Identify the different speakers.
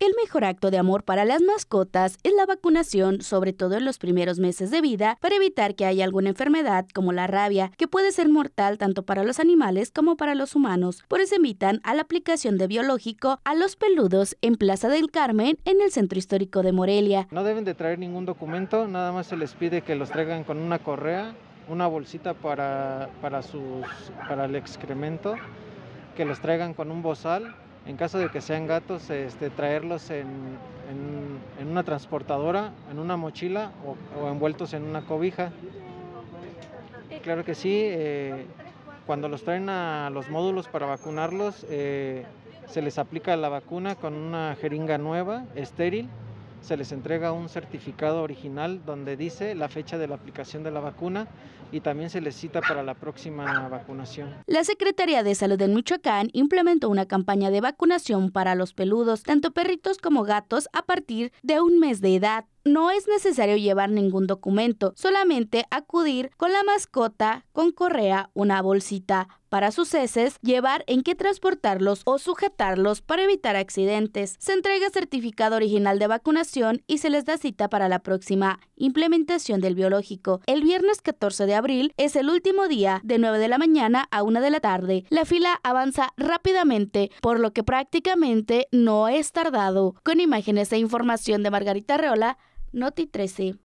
Speaker 1: El mejor acto de amor para las mascotas es la vacunación, sobre todo en los primeros meses de vida, para evitar que haya alguna enfermedad como la rabia, que puede ser mortal tanto para los animales como para los humanos. Por eso invitan a la aplicación de biológico a los peludos en Plaza del Carmen, en el centro histórico de Morelia.
Speaker 2: No deben de traer ningún documento, nada más se les pide que los traigan con una correa, una bolsita para, para, sus, para el excremento, que los traigan con un bozal en caso de que sean gatos, este, traerlos en, una transportadora, en una mochila o, envueltos en una cobija. Claro que sí, eh, cuando los traen a los módulos para vacunarlos, eh, se les aplica la vacuna con una jeringa nueva, estéril, se les entrega un certificado original donde dice la fecha de la aplicación de la vacuna y también se les cita para la próxima vacunación.
Speaker 1: La Secretaría de Salud de Michoacán implementó una campaña de vacunación para los peludos, tanto perritos como gatos, a partir de un mes de edad. No es necesario llevar ningún documento, solamente acudir con la mascota, con correa, una bolsita para sus heces, llevar en qué transportarlos o sujetarlos para evitar accidentes. Se entrega certificado original de vacunación y se les da cita para la próxima implementación del biológico. El viernes 14 de abril es el último día de 9 de la mañana a 1 de la tarde. La fila avanza rápidamente, por lo que prácticamente no es tardado. Con imágenes e información de Margarita Reola, Noti 13.